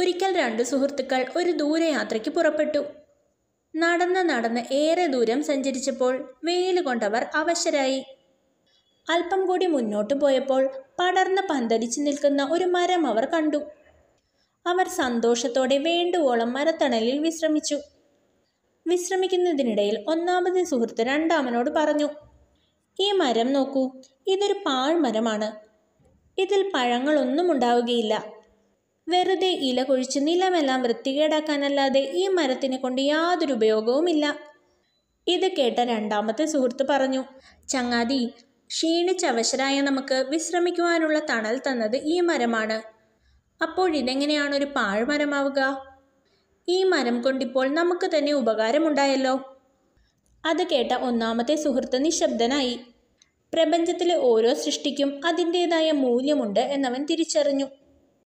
ഒരിക്കൽ രണ്ട് സുഹൃത്തുക്കൾ ഒരു ദൂരയാത്രയ്ക്ക് പുറപ്പെട്ടു നടന്ന് നടന്ന് ഏറെ ദൂരം സഞ്ചരിച്ചപ്പോൾ വെയിൽ കൊണ്ടവർ അവശരായി അല്പം കൂടി മുന്നോട്ട് പോയപ്പോൾ പടർന്ന് പന്തലിച്ച് നിൽക്കുന്ന ഒരു മരം അവർ കണ്ടു അവർ സന്തോഷത്തോടെ വേണ്ടുവോളം മരത്തണലിൽ വിശ്രമിച്ചു വിശ്രമിക്കുന്നതിനിടയിൽ ഒന്നാമത്തെ സുഹൃത്ത് രണ്ടാമനോട് പറഞ്ഞു ഈ മരം നോക്കൂ ഇതൊരു പാഴ്മരമാണ് ഇതിൽ പഴങ്ങളൊന്നും ഉണ്ടാവുകയില്ല വെറുതെ ഇല കൊഴിച്ച് നിലമെല്ലാം വൃത്തികേടാക്കാനല്ലാതെ ഈ മരത്തിനെ കൊണ്ട് യാതൊരു ഉപയോഗവുമില്ല ഇത് കേട്ട രണ്ടാമത്തെ സുഹൃത്ത് പറഞ്ഞു ചങ്ങാതി ക്ഷീണിച്ചവശരായ നമുക്ക് വിശ്രമിക്കുവാനുള്ള തണൽ തന്നത് ഈ മരമാണ് അപ്പോഴിതെങ്ങനെയാണ് ഒരു പാഴ്മരമാവുക ഈ മരം കൊണ്ടിപ്പോൾ നമുക്ക് തന്നെ ഉപകാരമുണ്ടായല്ലോ അത് കേട്ട ഒന്നാമത്തെ സുഹൃത്ത് നിശബ്ദനായി പ്രപഞ്ചത്തിലെ ഓരോ സൃഷ്ടിക്കും അതിൻ്റെതായ മൂല്യമുണ്ട് എന്നവൻ തിരിച്ചറിഞ്ഞു